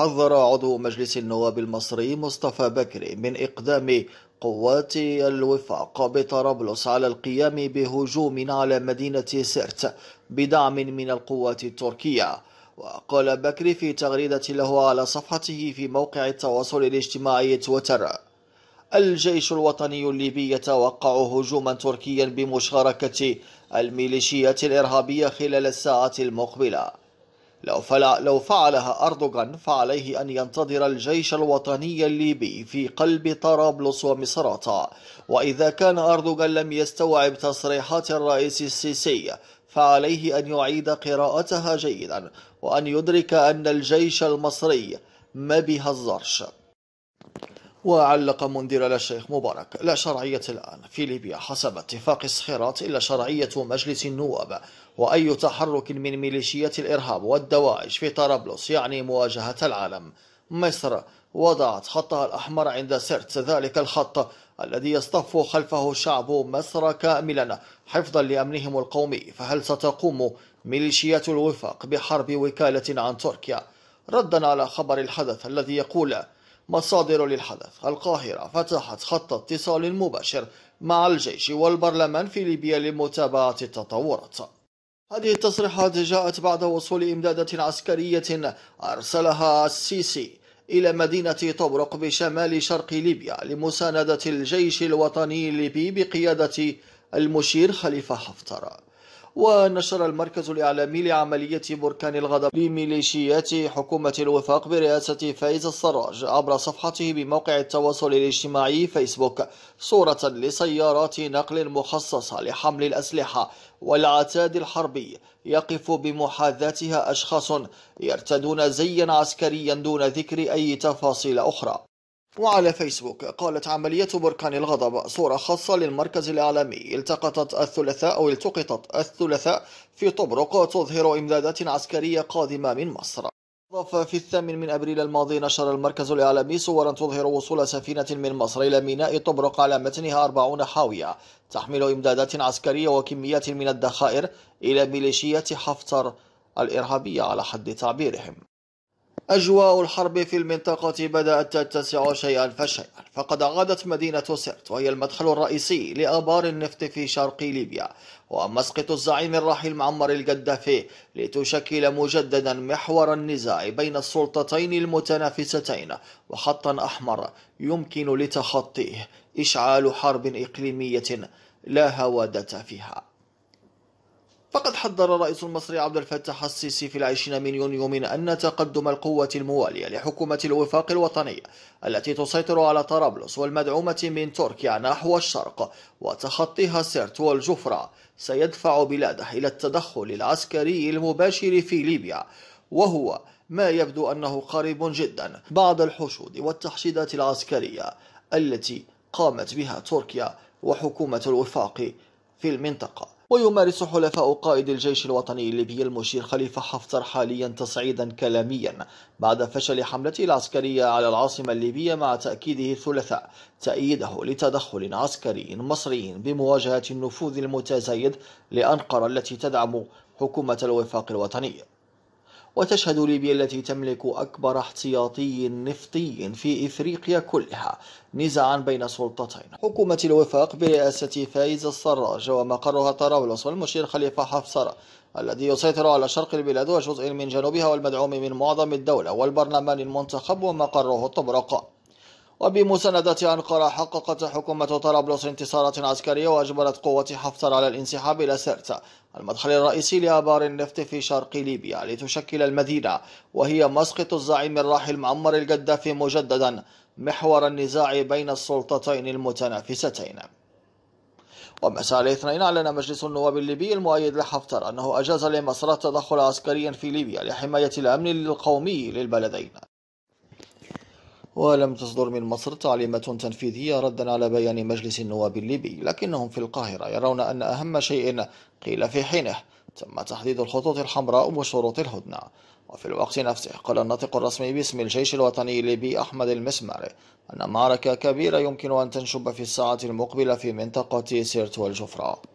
حذر عضو مجلس النواب المصري مصطفى بكري من إقدام قوات الوفاق بطرابلس على القيام بهجوم على مدينة سرت بدعم من القوات التركية وقال بكري في تغريدة له على صفحته في موقع التواصل الاجتماعي تويتر الجيش الوطني الليبي يتوقع هجوما تركيا بمشاركة الميليشيات الإرهابية خلال الساعة المقبلة لو, فلع لو فعلها أردوغان فعليه أن ينتظر الجيش الوطني الليبي في قلب طرابلس ومصراتة وإذا كان أردوغان لم يستوعب تصريحات الرئيس السيسي فعليه أن يعيد قراءتها جيدا وأن يدرك أن الجيش المصري ما بهزرش وعلق منذر الشيخ مبارك لا شرعية الآن في ليبيا حسب اتفاق الصخيرات إلا شرعية مجلس النواب وأي تحرك من ميليشيات الإرهاب والدواعش في طرابلس يعني مواجهة العالم مصر وضعت خطها الأحمر عند سرت ذلك الخط الذي يصطف خلفه شعب مصر كاملا حفظا لأمنهم القومي فهل ستقوم ميليشيات الوفاق بحرب وكالة عن تركيا ردا على خبر الحدث الذي يقول مصادر للحدث القاهرة فتحت خط اتصال مباشر مع الجيش والبرلمان في ليبيا لمتابعة التطورات هذه التصريحات جاءت بعد وصول إمدادات عسكرية أرسلها السيسي إلى مدينة طبرق بشمال شرق ليبيا لمساندة الجيش الوطني الليبي بقيادة المشير خليفة حفتر ونشر المركز الإعلامي لعملية بركان الغضب لميليشيات حكومة الوفاق برئاسة فايز السراج عبر صفحته بموقع التواصل الاجتماعي فيسبوك صورة لسيارات نقل مخصصة لحمل الأسلحة والعتاد الحربي يقف بمحاذاتها أشخاص يرتدون زيا عسكريا دون ذكر أي تفاصيل أخرى وعلى فيسبوك قالت عملية بركان الغضب صورة خاصة للمركز الإعلامي التقطت الثلاثاء أو التقطت الثلاثاء في طبرق تظهر إمدادات عسكرية قادمة من مصر ضاف في الثامن من أبريل الماضي نشر المركز الإعلامي صورا تظهر وصول سفينة من مصر إلى ميناء طبرق على متنها أربعون حاوية تحمل إمدادات عسكرية وكميات من الذخائر إلى ميليشيات حفتر الإرهابية على حد تعبيرهم أجواء الحرب في المنطقة بدأت تتسع شيئا فشيئا فقد عادت مدينة سرت وهي المدخل الرئيسي لآبار النفط في شرق ليبيا ومسقط الزعيم الرحيل معمر القدافي لتشكل مجددا محور النزاع بين السلطتين المتنافستين وخطا أحمر يمكن لتخطيه إشعال حرب إقليمية لا هوادة فيها فقد حذر الرئيس المصري عبد الفتاح السيسي في العشرين من يونيو من أن تقدم القوة الموالية لحكومة الوفاق الوطني التي تسيطر على طرابلس والمدعومة من تركيا نحو الشرق وتخطيها سرت والجفرة سيدفع بلاده إلى التدخل العسكري المباشر في ليبيا وهو ما يبدو أنه قريب جدا بعد الحشود والتحشيدات العسكرية التي قامت بها تركيا وحكومة الوفاق في المنطقة ويمارس حلفاء قائد الجيش الوطني الليبي المشير خليفة حفتر حاليا تصعيدا كلاميا بعد فشل حملته العسكرية على العاصمة الليبية مع تأكيده الثلاثاء تأييده لتدخل عسكري مصري بمواجهة النفوذ المتزايد لأنقرة التي تدعم حكومة الوفاق الوطني وتشهد ليبيا التي تملك أكبر احتياطي نفطي في إفريقيا كلها نزاعا بين سلطتين حكومة الوفاق برئاسة فايز السراج ومقرها طرابلس والمشير خليفة حفصر الذي يسيطر على شرق البلاد وجزء من جنوبها والمدعوم من معظم الدولة والبرلمان المنتخب ومقره طبرق وبمساندة أنقرة حققت حكومة طرابلس انتصارات عسكرية وأجبرت قوة حفتر على الانسحاب إلى سرت المدخل الرئيسي لآبار النفط في شرق ليبيا لتشكل المدينة وهي مسقط الزعيم الراحل معمر القذافي مجددا محور النزاع بين السلطتين المتنافستين ومساء الاثنين أعلن مجلس النواب الليبي المؤيد لحفتر أنه أجاز لمصر التدخل عسكريا في ليبيا لحماية الأمن القومي للبلدين ولم تصدر من مصر تعليمات تنفيذية ردا على بيان مجلس النواب الليبي لكنهم في القاهرة يرون أن أهم شيء قيل في حينه تم تحديد الخطوط الحمراء وشروط الهدنة وفي الوقت نفسه قال الناطق الرسمي باسم الجيش الوطني الليبي أحمد المسمار أن معركة كبيرة يمكن أن تنشب في الساعة المقبلة في منطقة سيرت والجفرة